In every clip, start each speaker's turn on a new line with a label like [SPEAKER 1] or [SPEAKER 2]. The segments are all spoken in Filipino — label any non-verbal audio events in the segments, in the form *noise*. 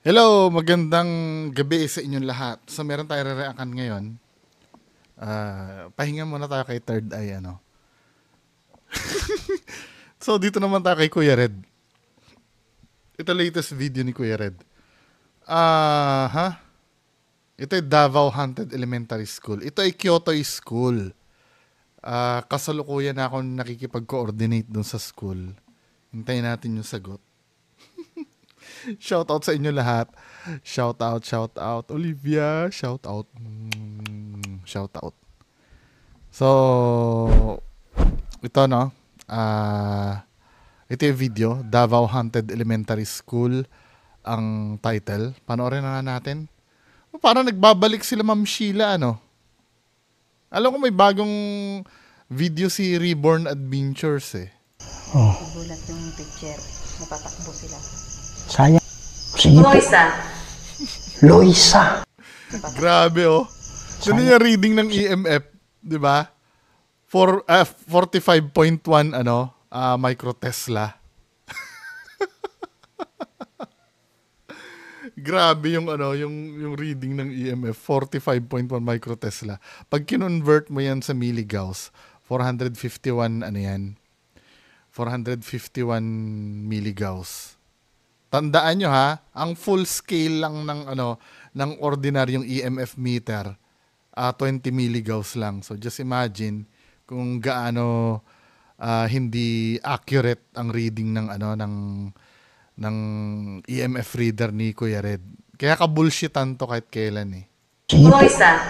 [SPEAKER 1] Hello, magandang gabi sa inyong lahat. So meron tayong reakan ngayon. Uh, pahinga muna tayo kay Third Eye ano. *laughs* so dito naman tayo kay Kuya Red. Ito latest video ni Kuya Red. Ah, uh, ha? Ito ay Davao Haunted Elementary School. Ito ay Kyoto School. Uh, kasalukuyan na akong nakikipag-coordinate dun sa school. Hintayin natin yung sagot. *laughs* shout out sa inyo lahat. Shout out, shout out. Olivia, shout out. Shout out. So, ito no. Uh, ito yung video. Davao Haunted Elementary School ang title. Panoorin na natin. Parang nagbabalik sila Ma'am Sheila, ano? Alam ko may bagong video si Reborn Adventures eh.
[SPEAKER 2] Oh. Ibulat yung picture. Napatakbo sila. Sayang. Sige Loisa. Loisa.
[SPEAKER 1] Grabe oh. Sino yung reading ng EMF, di ba? For, uh, 45.1 ano, uh, micro Tesla. *laughs* Grabe yung ano, yung yung reading ng EMF 45.1 micro Tesla. Pag kinonvert mo yan sa milligauss, 451 ano yan? 451 milligauss. Tandaan nyo ha, ang full scale lang ng ano ng ordinaryong EMF meter uh, ah, 20 milligauss lang. So just imagine kung gaano uh, hindi accurate ang reading ng ano ng ng EMF reader ni Kuya Red. Kaya ka-bullshitan to kahit kailan eh.
[SPEAKER 2] Loisa.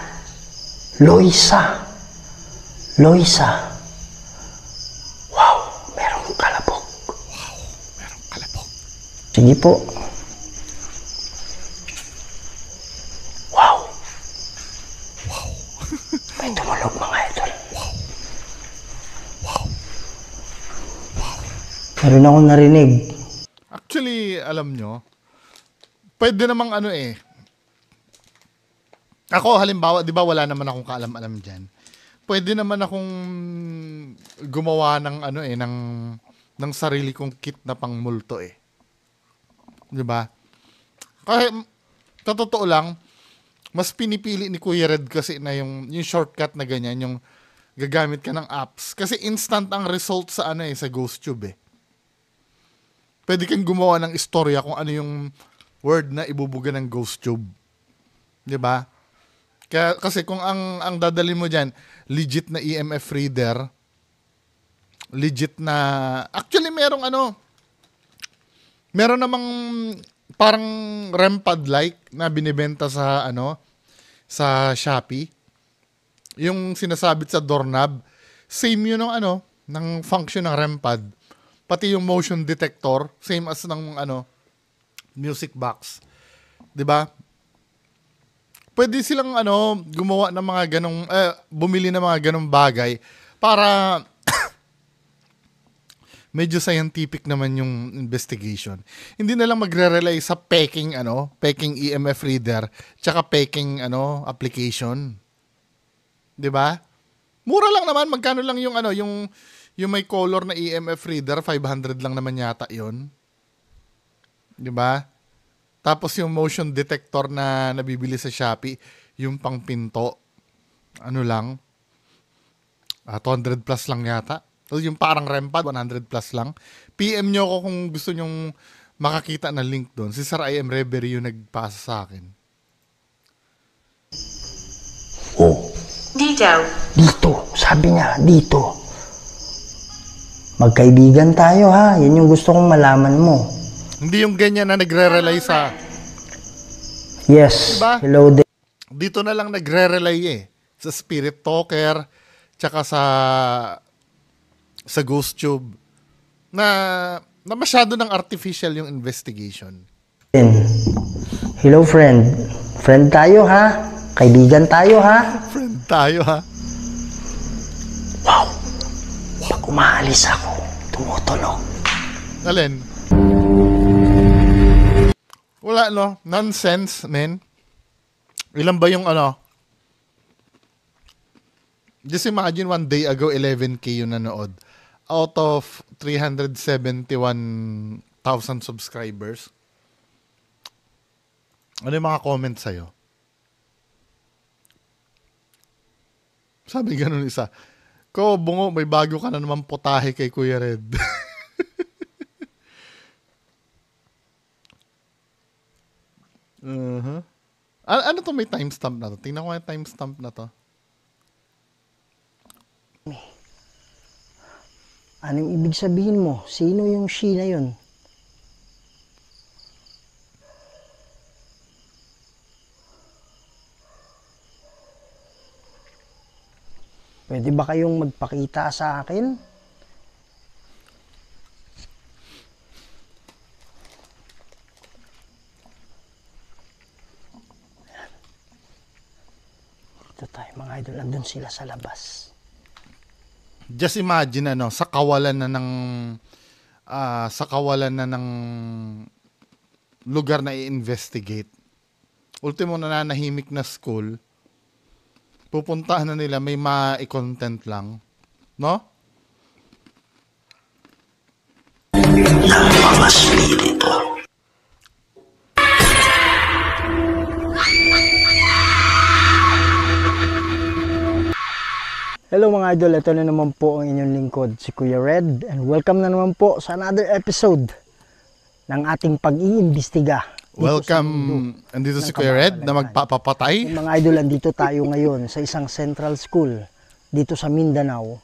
[SPEAKER 2] Loisa. Loisa. Sige po. Wow! Wow! *laughs* May tumulog mga idol. Wow! Wow! Wow! Meron akong narinig.
[SPEAKER 1] Actually, alam nyo, pwede namang ano eh. Ako halimbawa, di ba wala naman akong kaalam-alam dyan. Pwede naman akong gumawa ng ano eh, ng, ng sarili kong kit na pangmulto eh. 'Di ba? Kasi totoo lang, mas pinipili ni Kuya Red kasi na yung yung shortcut na ganyan, yung gagamit ka ng apps kasi instant ang result sa ano eh sa GhostTube eh. Pwede kang gumawa ng istorya kung ano yung word na ibubuga ng GhostTube. 'Di ba? Kaya, kasi kung ang ang dadalhin mo diyan legit na EMF reader, legit na actually merong ano Meron namang parang rempad like na binibenta sa ano sa Shopee. Yung sinasabit sa doorknob, same yun ng ano, ng function ng rempad. Pati yung motion detector, same as ng ano music box. 'Di ba? Pwede silang ano gumawa ng mga ganong eh, bumili ng mga ganong bagay para medyo scientific naman yung investigation. Hindi na lang magre-rely sa peking ano, peking EMF reader tsaka peking ano application. 'Di ba? Mura lang naman, magkano lang yung ano, yung yung may color na EMF reader, 500 lang naman yata 'yon. 'Di ba? Tapos yung motion detector na nabibili sa Shopee, yung pangpinto, ano lang, at ah, 100 plus lang yata. Yung parang rempad, 100 plus lang. PM nyo ako kung gusto nyong makakita na link doon. Si Sir I.M. Reverie yung nagpasa sa akin.
[SPEAKER 2] Oh. Dito. Dito. Sabi niya, dito. Magkaibigan tayo ha. Yan yung gusto kong malaman mo.
[SPEAKER 1] Hindi yung ganyan na nagre-relay sa...
[SPEAKER 2] Yes. Diba? Hello there.
[SPEAKER 1] Dito na lang nagre-relay eh. Sa spirit talker, tsaka sa sa Ghost Tube na, na masyado ng artificial yung investigation.
[SPEAKER 2] Hello friend. Friend tayo ha. Kaibigan tayo ha. Friend tayo ha. Wow. Pag umaalis ako, tumutunog. Alin?
[SPEAKER 1] Wala no. Nonsense, men. Ilan ba yung ano? Just imagine one day ago, 11K yung nanood out of 371,000 subscribers, ano yung mga comment sa'yo? Sabi ganun isa, Ko, bungo, may bago ka na naman putahe kay Kuya Red. *laughs* uh-huh. A- ano to may timestamp na to? Tingnan ko yung timestamp na to.
[SPEAKER 2] Anong ibig sabihin mo? Sino yung she na yun? Pwede ba kayong magpakita sa akin? Dito tayo mga idol, andun sila sa labas
[SPEAKER 1] just imagine ano, sa kawalan na ng uh, sa kawalan na ng lugar na i-investigate. Ultimo na nanahimik na school, pupuntahan na nila may ma-content lang, no? Nang mga
[SPEAKER 2] Hello mga idol, ito na naman po ang inyong lingkod, si Kuya Red and welcome na naman po sa another episode ng ating pag-iimbestiga. Welcome, sa andito si Kuya Red na magpapapatay. Yung mga idol, andito tayo ngayon sa isang central school dito sa Mindanao.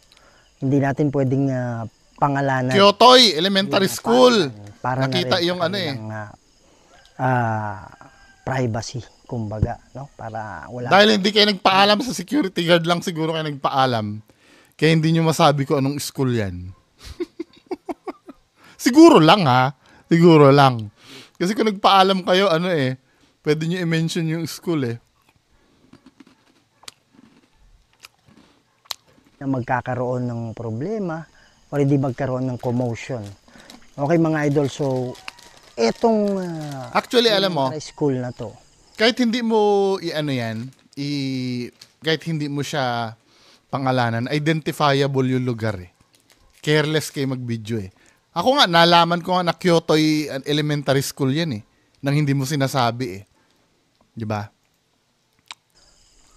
[SPEAKER 2] Hindi natin pwedeng uh, pangalanan. Kyotoy Elementary School! Para, para Nakita na yung ano eh. Ng, uh, privacy kumbaga, no? Para wala. Dahil
[SPEAKER 1] hindi kayo nagpaalam sa security guard lang siguro kayo nagpaalam. Kaya hindi nyo masabi ko anong school yan. *laughs* siguro lang ha. Siguro lang. Kasi kung nagpaalam kayo, ano eh, pwede nyo i-mention yung school eh.
[SPEAKER 2] Na magkakaroon ng problema o hindi magkaroon ng commotion. Okay mga idol, so etong uh, Actually, alam mo, school na to kahit hindi mo i-ano yan, i
[SPEAKER 1] kahit hindi mo siya pangalanan, identifiable yung lugar eh. Careless kay mag-video eh. Ako nga, nalaman ko nga na Kyoto elementary school yan eh. Nang hindi mo sinasabi eh. Di ba?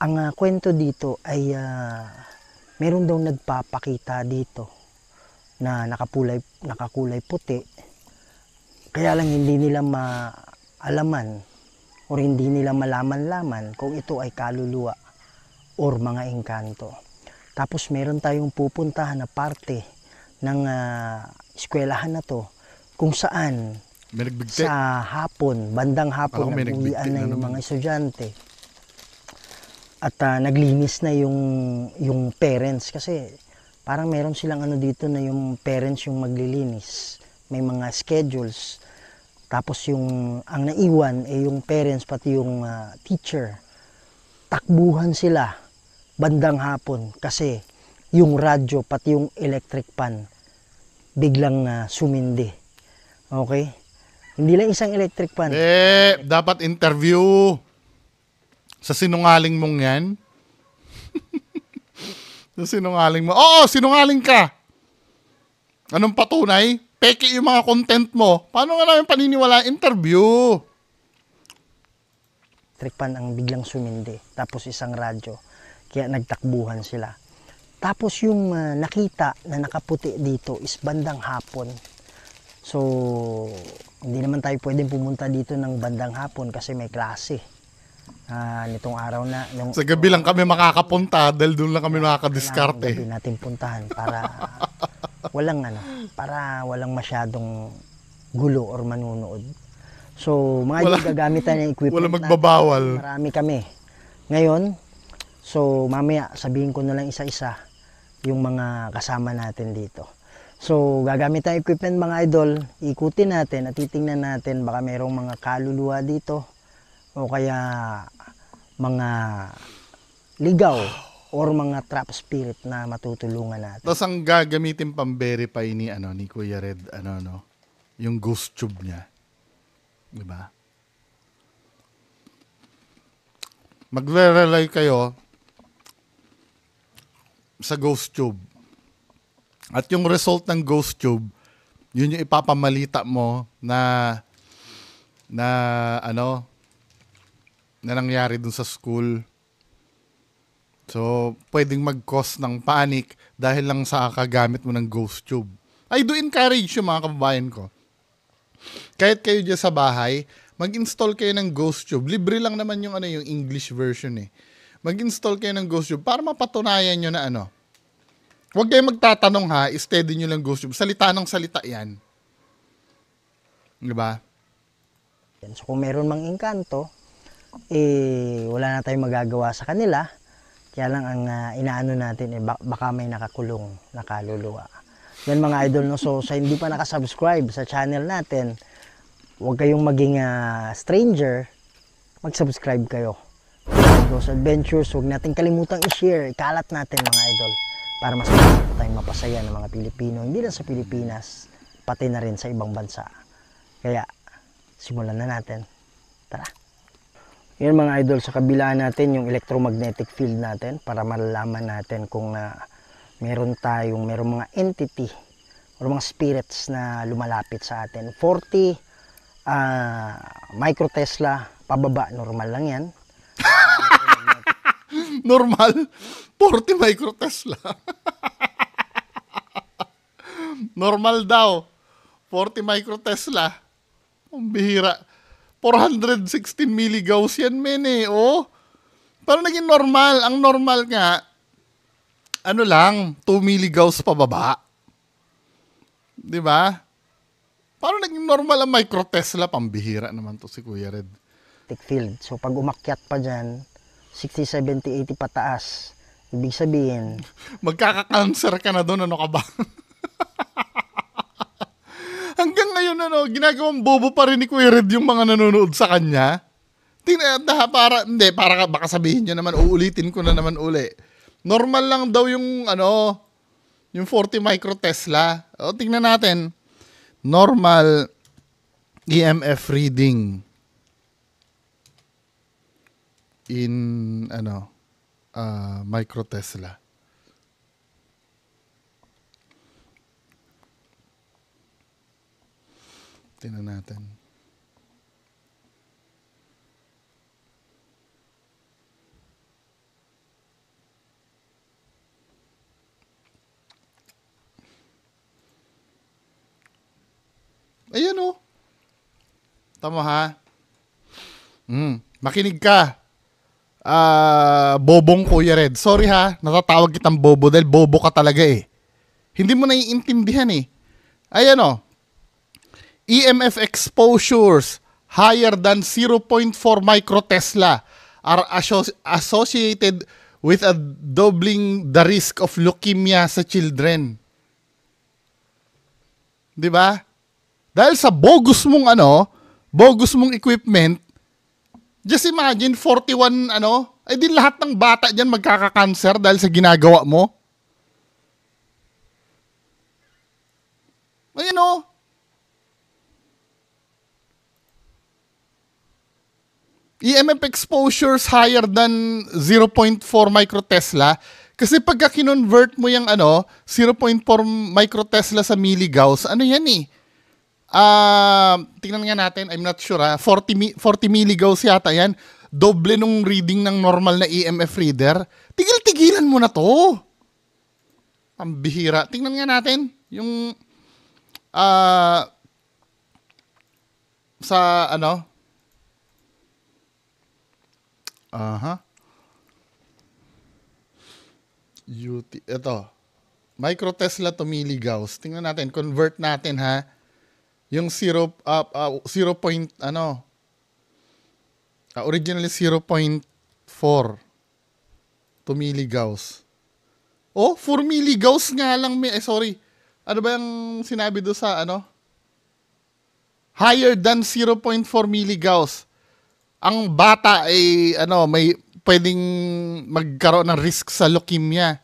[SPEAKER 2] Ang uh, kwento dito ay uh, meron daw nagpapakita dito na nakapulay, nakakulay puti. Kaya lang hindi nila maalaman o hindi nila malaman-laman kung ito ay kaluluwa or mga engkanto. Tapos meron tayong pupuntahan na parte ng uh, eskwelahan na to kung saan sa hapon, bandang hapon, nagulian na ano yung mga estudyante. At uh, naglinis na yung, yung parents kasi parang meron silang ano dito na yung parents yung maglilinis. May mga schedules tapos yung ang naiwan ay eh, yung parents pati yung uh, teacher. Takbuhan sila bandang hapon kasi yung radyo pati yung electric pan biglang uh, sumindi. Okay? Hindi lang isang electric pan.
[SPEAKER 1] Eh, dapat interview sa sinungaling mong 'yan. *laughs* sa sinungaling mo. Oo, sinungaling ka. Anong patunay? peke yung mga content mo, paano nga namin paniniwala
[SPEAKER 2] interview? Tripan ang biglang sumindi, tapos isang radyo. Kaya nagtakbuhan sila. Tapos yung uh, nakita na nakaputi dito is bandang hapon. So, hindi naman tayo pwedeng pumunta dito ng bandang hapon kasi may klase. Uh, nitong araw na. Nung, sa gabi lang kami makakapunta dahil doon lang kami ah, makakadiskarte. Gabi natin puntahan para *laughs* walang ano, para walang masyadong gulo or manunood. So, mga wala, yung gagamitan ng equipment Walang magbabawal. Natin, marami kami. Ngayon, so mamaya sabihin ko na lang isa-isa yung mga kasama natin dito. So, gagamit tayong equipment mga idol, ikutin natin at titingnan natin baka mayroong mga kaluluwa dito o kaya mga ligaw or mga trap spirit na matutulungan natin.
[SPEAKER 1] Tapos ang gagamitin pang-verify ni, ano, ni Kuya Red, ano, no, yung ghost tube niya. Di ba? Magre-rely kayo sa ghost tube. At yung result ng ghost tube, yun yung ipapamalita mo na na ano na nangyari dun sa school So, pwedeng mag-cause ng panic dahil lang sa kagamit mo ng ghost tube. I do encourage yung mga kababayan ko. Kahit kayo dyan sa bahay, mag-install kayo ng ghost tube. Libre lang naman yung, ano, yung English version eh. Mag-install kayo ng ghost tube para mapatunayan nyo na ano. Huwag kayo magtatanong ha,
[SPEAKER 2] steady nyo lang ghost tube. Salita ng salita yan. Diba? So kung meron mang engkanto, eh, wala na tayong magagawa sa kanila kaya lang ang uh, inaano natin, eh, baka may nakakulong, nakaluluwa. Yan mga idol, no? so sa hindi pa nakasubscribe sa channel natin, huwag kayong maging uh, stranger, mag-subscribe kayo. Ghost Adventures, huwag natin kalimutang i-share, ikalat natin mga idol para mas marami tayong mapasaya ng mga Pilipino, hindi lang sa Pilipinas, pati na rin sa ibang bansa. Kaya, simulan na natin. Tara! Yan mga idol, sa kabila natin yung electromagnetic field natin para malalaman natin kung uh, meron tayong, meron mga entity or mga spirits na lumalapit sa atin. 40 uh, ah, microtesla, pababa, normal lang yan. *laughs* normal? 40 microtesla? *laughs*
[SPEAKER 1] normal daw. 40 microtesla. Tesla. Ang bihira. 416 milligauss yan, men eh, oh. Pero naging normal. Ang normal nga, ano lang, 2 milligauss pababa. Di ba? Parang naging normal ang micro Tesla, pambihira
[SPEAKER 2] naman to si Kuya Red. Field. So pag umakyat pa dyan, 60, 70, 80 pataas. Ibig sabihin... *laughs* Magkakakancer ka na doon, ano ka ba? *laughs*
[SPEAKER 1] Hanggang ngayon, ano, ginagawang bobo pa rin ni Kuya Red yung mga nanonood sa kanya. Tingnan, ah, para, hindi, para baka sabihin nyo naman, uulitin ko na naman uli. Normal lang daw yung, ano, yung 40 micro Tesla. O, tingnan natin. Normal EMF reading in, ano, uh, micro Tesla. Tinan natin. Ayan o. Oh. Tama ha? Mm, makinig ka. Uh, bobong Kuya Red. Sorry ha, natatawag kitang bobo dahil bobo ka talaga eh. Hindi mo naiintindihan eh. Ayan o. Oh EMF exposures higher than 0.4 microtesla are associated with a doubling the risk of leukemia sa children. 'Di ba? Dahil sa bogus mong ano, bogus mong equipment, just imagine 41 ano, ay eh din lahat ng bata diyan magkaka-cancer dahil sa ginagawa mo. Ayun oh, EMF exposures higher than 0.4 microtesla kasi pagka kinonvert mo yung ano 0.4 microtesla sa milligauss ano yan eh uh, tingnan nga natin I'm not sure ha ah. 40 40 milligauss yata yan doble nung reading ng normal na EMF reader tigil-tigilan mo na to ang bihira tingnan nga natin yung uh, sa ano Aha. UT. Ito. Micro Tesla to milligauss. Tingnan natin. Convert natin ha. Yung 0, uh, uh, 0 point, ano, uh, originally 0.4 to milligauss. Oh, 4 milligauss nga lang. May, eh, sorry. Ano ba yung sinabi do sa ano? Higher than 0.4 milligauss ang bata ay ano may pwedeng magkaroon ng risk sa leukemia.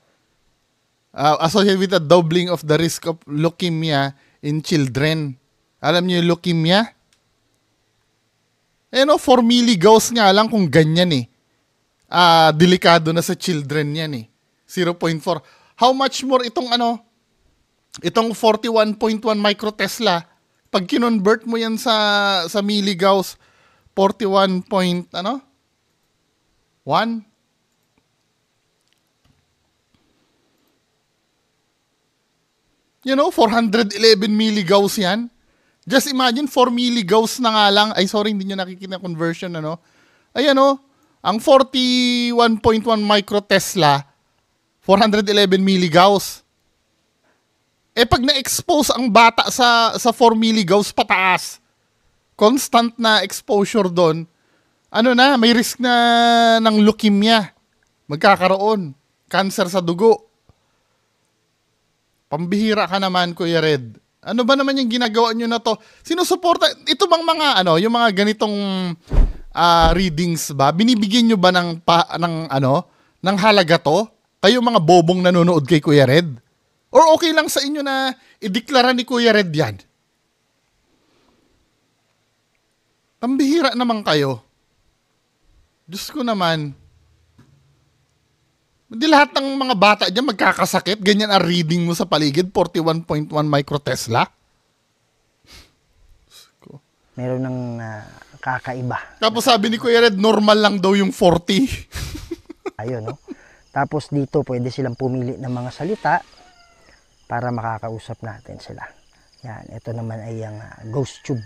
[SPEAKER 1] Uh, associated with a doubling of the risk of leukemia in children. Alam niyo yung leukemia? Eh no, 4 milligauss nga lang kung ganyan eh. Uh, delikado na sa children yan eh. 0.4. How much more itong ano, itong 41.1 microtesla, pag kinonvert mo yan sa, sa milligauss, 41 point ano? 1 You know, 411 milligauss yan. Just imagine, 4 milligauss na nga lang. Ay, sorry, hindi nyo nakikita conversion, ano. Ayan, oh. Ang 41.1 microtesla, Tesla, 411 milligauss. Eh, pag na-expose ang bata sa, sa 4 milligauss pataas, constant na exposure doon, ano na, may risk na ng leukemia. Magkakaroon. Cancer sa dugo. Pambihira ka naman, Kuya Red. Ano ba naman yung ginagawa nyo na to? Sinusuporta, ito bang mga, ano, yung mga ganitong uh, readings ba? Binibigyan nyo ba ng, pa, ng, ano, ng halaga to? Kayo mga bobong nanonood kay Kuya Red? Or okay lang sa inyo na ideklara ni Kuya Red yan? Pambihira naman kayo. Diyos ko naman. Hindi lahat ng mga bata dyan magkakasakit. Ganyan ang reading mo sa paligid, 41.1 microtesla. Meron ng uh,
[SPEAKER 2] kakaiba. Tapos sabi ni Kuya Red, normal lang daw yung 40. *laughs* Ayun, no? Tapos dito pwede silang pumili ng mga salita para makakausap natin sila. Yan, ito naman ay ang uh, ghost tube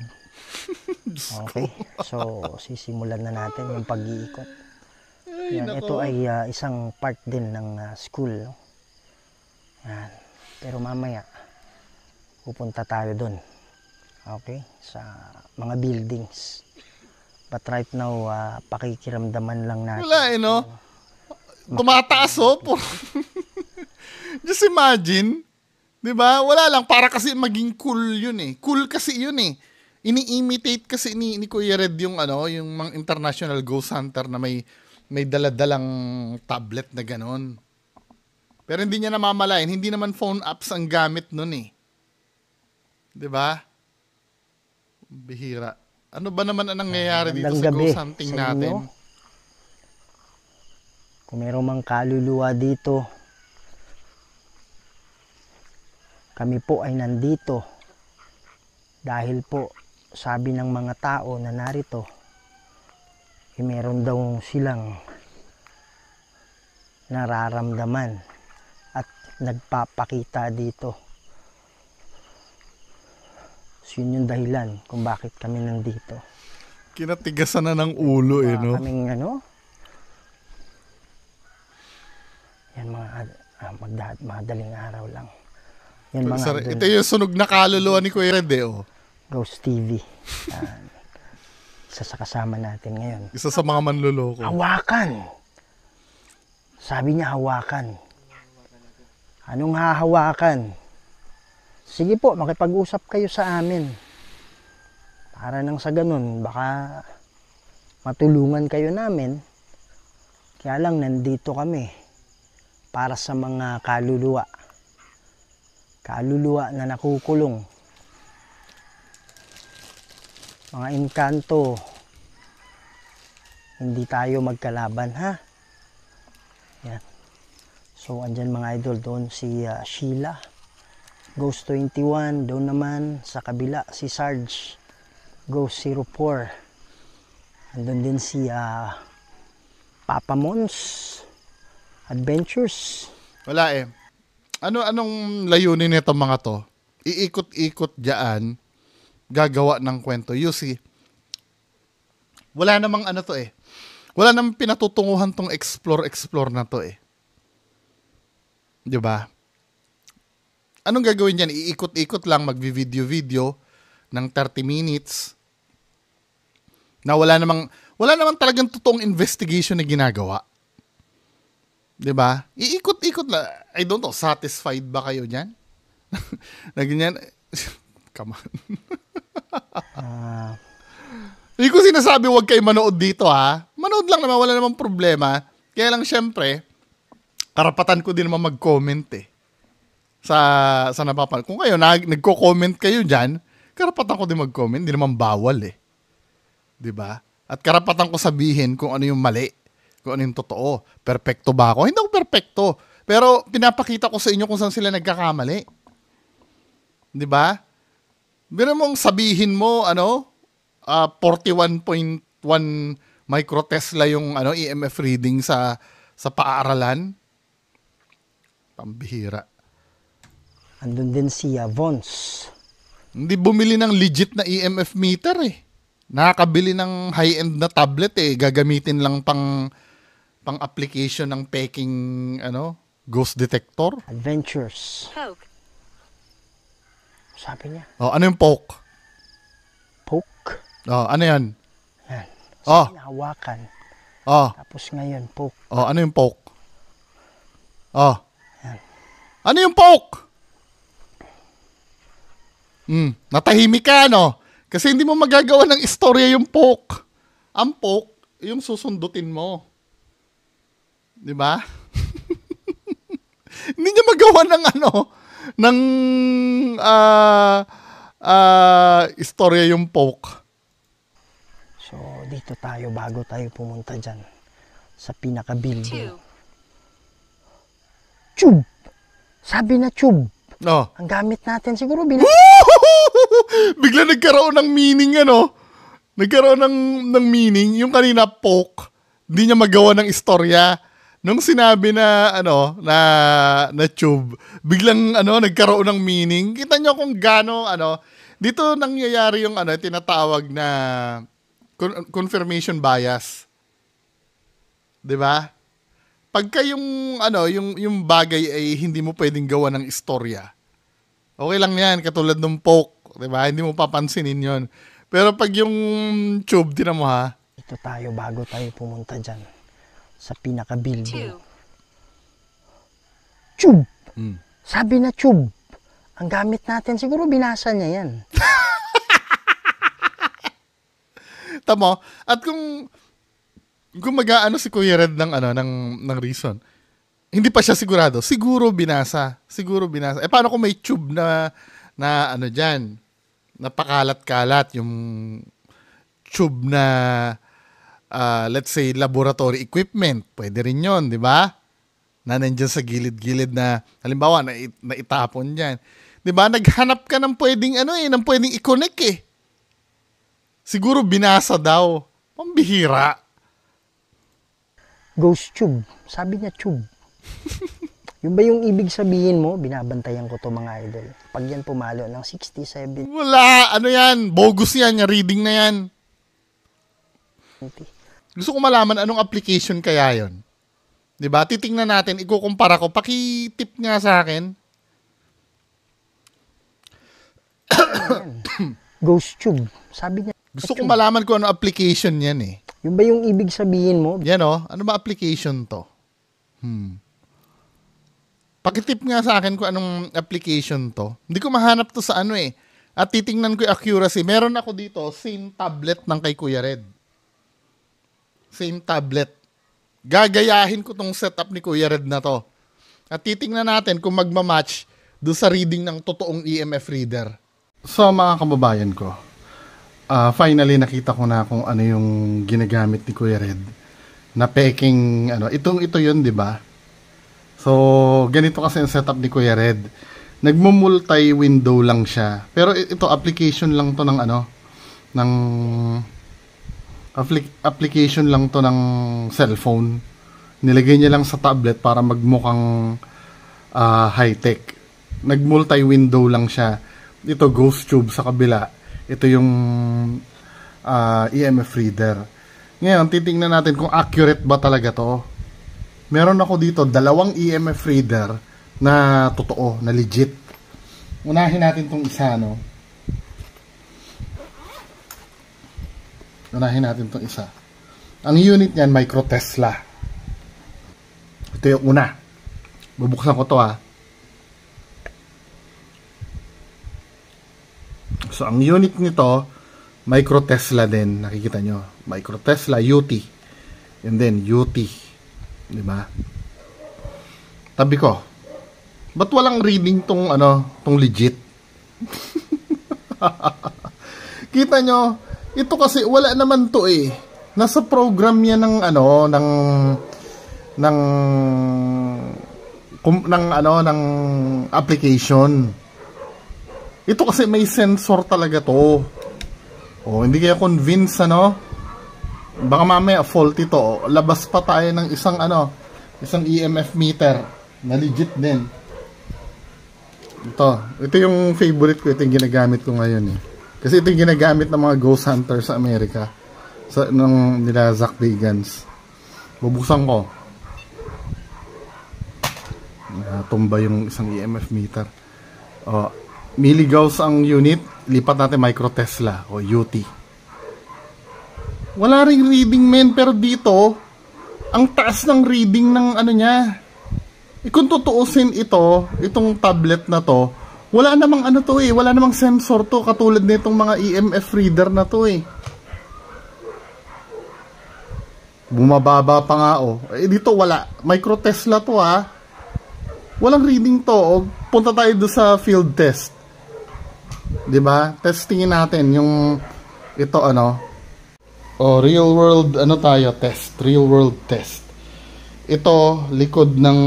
[SPEAKER 2] okay. So, sisimulan na natin yung pag-iikot. Yan, ito ay uh, isang part din ng uh, school. Yan. Pero mamaya, pupunta tayo dun. Okay? Sa
[SPEAKER 1] mga buildings.
[SPEAKER 2] But right now, uh, pakikiramdaman lang natin. Wala
[SPEAKER 1] eh, no? Uh, Tumataas, oh. *laughs* *laughs* Just imagine. 'Di ba? Wala lang para kasi maging cool 'yun eh. Cool kasi 'yun eh ini-imitate kasi ni, ni Kuya Red yung ano, yung mga international ghost hunter na may may daladalang tablet na ganun. Pero hindi niya namamalayan, hindi naman phone apps ang gamit nun eh. 'Di ba? Bihira. Ano ba naman ang nangyayari dito sa gabi, ghost hunting sa natin?
[SPEAKER 2] Kung meron mang kaluluwa dito, kami po ay nandito dahil po sabi ng mga tao na narito eh, meron daw silang nararamdaman at nagpapakita dito so yun yung dahilan kung bakit kami nandito
[SPEAKER 1] kinatigasan na ng ulo eh no
[SPEAKER 2] kaming ano yan mga ah, magdad, madaling araw lang yan mga Sir, ito yung
[SPEAKER 1] sunog na kaluluwa ni Kuya Rende oh Ghost TV. Yan. Ah,
[SPEAKER 2] isa sa kasama natin ngayon. Isa sa mga manluloko. Hawakan! Sabi niya hawakan. Anong hahawakan? Sige po, makipag-usap kayo sa amin. Para nang sa ganun, baka matulungan kayo namin. Kaya lang, nandito kami para sa mga kaluluwa. Kaluluwa na nakukulong mga inkanto hindi tayo magkalaban ha yan so andyan mga idol doon si uh, Sheila ghost 21 doon naman sa kabila si Sarge ghost 04 andun din si uh, Papa Mons Adventures wala eh ano anong layunin nitong mga to
[SPEAKER 1] iikot-ikot diyan gagawa ng kwento. You see, wala namang ano to eh. Wala namang pinatutunguhan tong explore-explore na to eh. 'Di ba? Anong gagawin niyan? Iikot-ikot lang, magvi-video-video ng 30 minutes na wala namang wala namang talagang totoong investigation na ginagawa. 'Di ba? Iikot-ikot lang. I don't know, satisfied ba kayo diyan? *laughs* na ganyan ka man. uh, Hindi ko sinasabi huwag kayo manood dito ha. Manood lang naman, wala namang problema. Kaya lang syempre, karapatan ko din naman mag-comment eh. Sa, sa napapan. Kung kayo, nag, nagko-comment kayo dyan, karapatan ko din mag-comment. Hindi naman bawal eh. ba? Diba? At karapatan ko sabihin kung ano yung mali. Kung ano yung totoo. Perfecto ba ako? Hindi ako perfecto. Pero pinapakita ko sa inyo kung saan sila nagkakamali. 'Di ba? Meron mong sabihin mo, ano, uh, ah, 41.1 microtesla yung ano, EMF reading sa sa paaralan. Pambihira. Andun din si Avons. Hindi bumili ng legit na EMF meter eh. Nakakabili ng high-end na tablet eh. Gagamitin lang pang pang application ng peking ano, ghost detector. Adventures.
[SPEAKER 2] Poke. Sabi niya.
[SPEAKER 1] Oh, ano yung poke? Poke? Oh, ano yan? Yan. oh.
[SPEAKER 2] Hinawakan.
[SPEAKER 1] Oh. Tapos ngayon, poke. Oh, ano yung poke? Oh. Yan. Ano yung poke? Hmm, natahimik ka, no? Kasi hindi mo magagawa ng istorya yung poke. Ang poke, yung susundutin mo. Di ba? *laughs* hindi niya magawa ng ano, ng
[SPEAKER 2] uh, ah, uh, ah, istorya yung poke. So, dito tayo bago tayo pumunta dyan sa pinaka-building. Tube! Sabi na tube. Oh. Ang gamit natin siguro bin *laughs* Bigla nagkaroon ng meaning ano. Nagkaroon
[SPEAKER 1] ng ng meaning yung kanina poke. Hindi niya magawa ng istorya nung sinabi na ano na na tube, biglang ano nagkaroon ng meaning. Kita nyo kung gaano ano dito nangyayari yung ano tinatawag na confirmation bias. 'Di ba? Pagka yung ano yung yung bagay ay hindi mo pwedeng gawa ng istorya. Okay lang 'yan katulad ng poke, 'di ba? Hindi mo papansinin 'yon. Pero pag yung tube
[SPEAKER 2] din mo ha, ito tayo bago tayo pumunta diyan sa pinaka-building. Tube. Mm. Sabi na tube. Ang gamit natin, siguro binasa niya yan.
[SPEAKER 1] *laughs* Tamo. At kung kung mag-aano si Kuya Red ng ano ng ng reason, hindi pa siya sigurado. Siguro binasa. Siguro binasa. Eh paano kung may tube na na ano diyan? Napakalat-kalat yung tube na uh, let's say, laboratory equipment. Pwede rin yon di ba? Na nandiyan sa gilid-gilid na, halimbawa, na, na itapon dyan. Di ba? Naghanap ka ng pwedeng, ano eh, ng pwedeng i-connect eh. Siguro binasa daw. Pambihira.
[SPEAKER 2] Ghost tube. Sabi niya tube. *laughs* Yung ba yung ibig sabihin mo, binabantayan ko to mga idol. Pag yan pumalo ng 67.
[SPEAKER 1] Wala! Ano yan? Bogus yan. Yung reading
[SPEAKER 2] na yan. 70.
[SPEAKER 1] Gusto ko malaman anong application kaya yon. 'Di ba? Titingnan natin, ikukumpara ko. Paki-tip nga sa akin.
[SPEAKER 2] *coughs* Ghost tube. Sabi niya. Gusto ko
[SPEAKER 1] malaman kung ano application niyan eh. Yun ba yung ibig sabihin mo? Yan oh. Ano ba application to? Hmm. Pakitip nga sa akin kung anong application to. Hindi ko mahanap to sa ano eh. At titingnan ko yung accuracy. Meron ako dito, same tablet ng kay Kuya Red same tablet. Gagayahin ko tong setup ni Kuya Red na to. At titingnan natin kung magmamatch do sa reading ng totoong EMF reader. So mga kababayan ko, uh, finally nakita ko na kung ano yung ginagamit ni Kuya Red na peking ano, itong ito yun, 'di ba? So ganito kasi ang setup ni Kuya Red. Nagmo-multi window lang siya. Pero ito application lang 'to ng ano ng Applic- application lang to ng cellphone. Nilagay niya lang sa tablet para magmukhang uh, high-tech. Nag-multi-window lang siya. Ito, ghost tube sa kabila. Ito yung uh, ah, EMF reader. Ngayon, titingnan natin kung accurate ba talaga to. Meron ako dito dalawang EMF reader na totoo, na legit. Unahin natin tong isa, no? Unahin natin itong isa. Ang unit niyan, micro Tesla. Ito yung una. Bubuksan ko to ha. So, ang unit nito, micro Tesla din. Nakikita nyo. Micro Tesla UT. And then, UT. Diba? Tabi ko. Ba't walang reading tong, ano, tong legit? *laughs* Kita nyo, ito kasi wala naman to eh. Nasa program niya ng ano ng ng kum, ng ano ng application. Ito kasi may sensor talaga to. Oh, hindi kaya convince ano. Baka mamaya faulty to. Labas pa tayo ng isang ano, isang EMF meter na legit din. Ito, ito yung favorite ko, ito yung ginagamit ko ngayon eh. Kasi ito yung ginagamit ng mga ghost hunter sa Amerika. Sa, nung nila Zach Bagans. Bubuksan ko. Tumba yung isang EMF meter. O, uh, milligauss ang unit. Lipat natin micro Tesla o UT. Wala ring reading men pero dito ang taas ng reading ng ano niya. Eh, kung tutuusin ito, itong tablet na to, wala namang ano to eh, wala namang sensor to katulad nitong mga EMF reader na to eh. Bumababa pa nga oh. Eh dito wala, micro Tesla to ha. Ah. Walang reading to. O, oh. punta tayo do sa field test. 'Di ba? Testingin natin yung ito ano. Oh, real world ano tayo test, real world test. Ito likod ng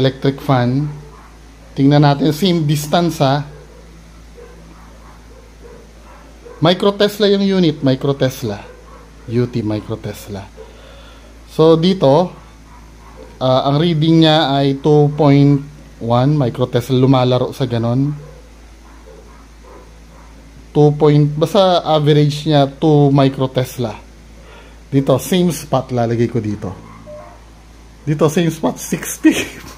[SPEAKER 1] electric fan Tingnan natin, same distance ha. Micro Tesla yung unit, micro Tesla. UT micro Tesla. So dito, uh, ang reading niya ay 2.1 micro Tesla lumalaro sa ganon. 2. Point, basta average niya 2 micro Tesla. Dito, same spot lalagay ko dito. Dito, same spot, 60. *laughs*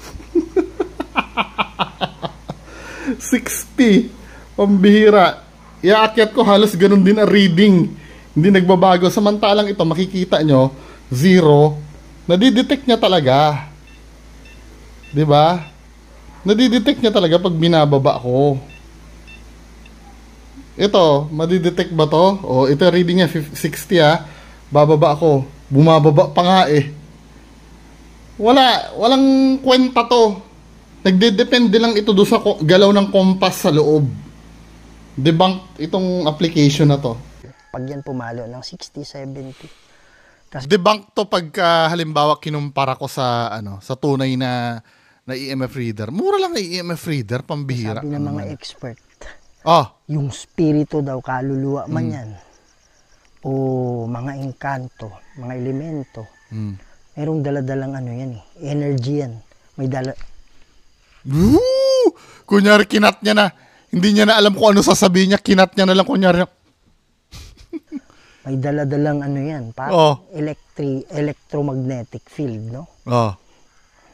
[SPEAKER 1] 60. Pambihira. Iaakyat ko halos ganun din ang reading. Hindi nagbabago. Samantalang ito, makikita nyo, 0 Nadidetect niya talaga. ba? Diba? Nadidetect niya talaga pag binababa ko. Ito, madidetect ba to? O, oh, ito reading niya, 60 ah. Bababa ako. Bumababa pa nga eh. Wala, walang kwenta to Nagdedepende lang ito do sa galaw ng kompas sa loob. Debunk itong application na to.
[SPEAKER 2] Pag yan pumalo ng 60, 70.
[SPEAKER 1] Tapos debunk to pagka halimbawa kinumpara ko sa ano, sa tunay na na EMF reader. Mura lang na EMF reader, pambihira. Sabi ng ano mga
[SPEAKER 2] expert. Oh. Yung spirito daw, kaluluwa man mm. yan. O mga engkanto, mga elemento. Mm. Merong daladalang ano yan eh. Energy yan. May dala, Woo! Kunyari, kinat niya na. Hindi
[SPEAKER 1] niya na alam kung ano sasabihin niya. Kinat niya na lang, kunyari. *laughs* May daladalang
[SPEAKER 2] ano yan. Parang oh. electri- electromagnetic field, no? Oo. Oh.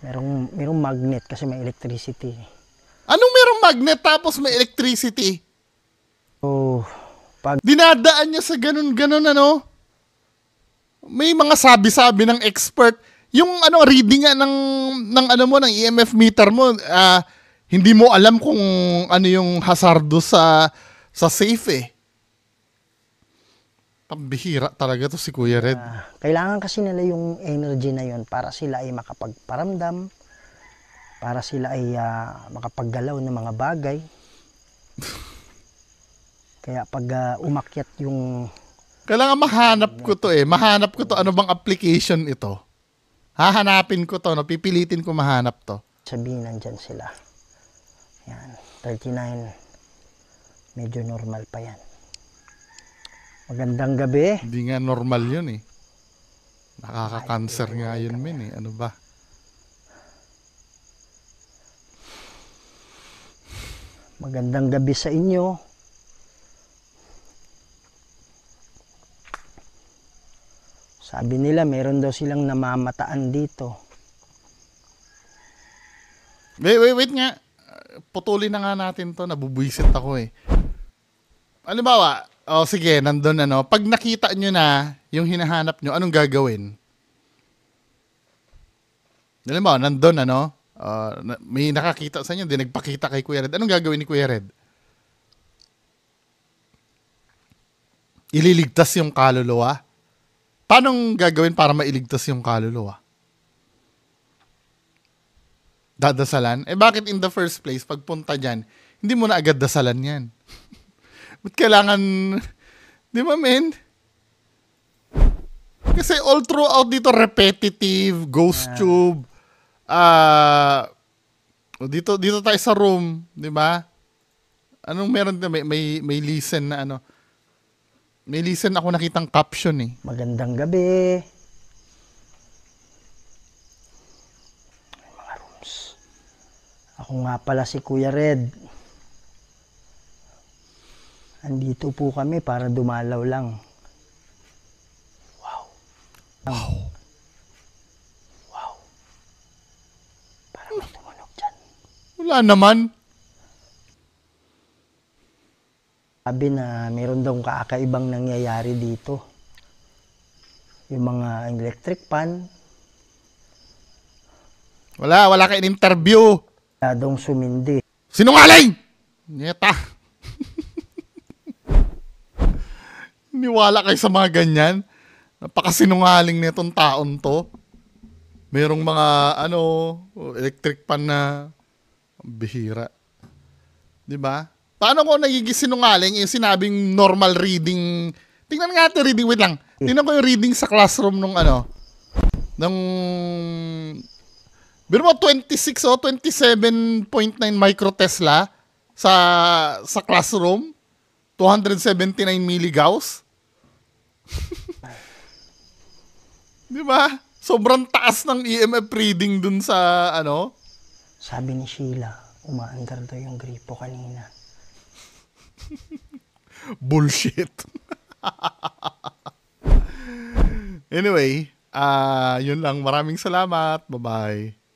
[SPEAKER 2] Merong, merong magnet kasi may electricity.
[SPEAKER 1] Anong merong magnet tapos may electricity? Oh, pag... Dinadaan niya sa ganun-ganun, ano? May mga sabi-sabi ng expert yung ano reading nga ng ng ano mo ng EMF meter mo uh, hindi mo alam kung ano yung hazardo sa sa safe eh. Pambihira talaga
[SPEAKER 2] to si Kuya Red. Uh, kailangan kasi nila yung energy na yon para sila ay makapagparamdam, para sila ay uh, makapaggalaw ng mga bagay. *laughs* Kaya pag uh, umakyat yung...
[SPEAKER 1] Kailangan mahanap ko to eh. Mahanap ko to. Ano bang application ito? Hahanapin ko to, no? pipilitin ko
[SPEAKER 2] mahanap to. Sabihin, nandyan sila. Yan, 39. Medyo normal pa yan. Magandang gabi. Hindi nga normal
[SPEAKER 1] yun eh. Nakaka-cancer nga yun, min eh. Ano ba?
[SPEAKER 2] Magandang gabi sa inyo. Sabi nila meron daw silang namamataan dito.
[SPEAKER 1] Wait, wait, wait nga. Putulin na nga natin to. Nabubwisit ako eh. Alimbawa, oh sige, nandun ano. Pag nakita nyo na yung hinahanap nyo, anong gagawin? Alimbawa, nandun ano. Uh, may nakakita sa inyo, di nagpakita kay Kuya Red. Anong gagawin ni Kuya Red? Ililigtas yung kaluluwa? Paano gagawin para mailigtas yung kaluluwa? Dadasalan? Eh bakit in the first place, pagpunta dyan, hindi mo na agad dasalan yan? *laughs* Ba't kailangan... *laughs* Di ba, men? Kasi all throughout dito, repetitive, ghost yeah. tube, ah... Uh, dito dito tayo sa room, 'di ba? Anong meron may, may may listen na ano? May listen ako nakitang caption eh.
[SPEAKER 2] Magandang gabi. mga rooms. Ako nga pala si Kuya Red. Andito po kami para dumalaw lang. Wow. Wow. Wow. Parang may tumunog dyan. Wala naman. sabi na meron daw kakaibang nangyayari dito. Yung mga electric pan. Wala, wala kayo interview. Na daw sumindi. Sinungaling!
[SPEAKER 1] Neta. *laughs* Niwala kayo sa mga ganyan. Napakasinungaling nitong taon to. Merong mga ano, electric pan na bihira. 'Di ba? Paano ko nagiging sinungaling yung sinabing normal reading? Tingnan nga natin reading. Wait lang. Tingnan ko yung reading sa classroom nung ano. Nung... Biro mo, 26 o oh, 27.9 microtesla sa sa classroom. 279 milligauss. *laughs* Di ba? Sobrang taas ng EMF reading dun sa
[SPEAKER 2] ano? Sabi ni Sheila, umaandar daw yung gripo kanina. *laughs* Bullshit.
[SPEAKER 1] *laughs* anyway, uh, yun lang. Maraming salamat. Bye-bye.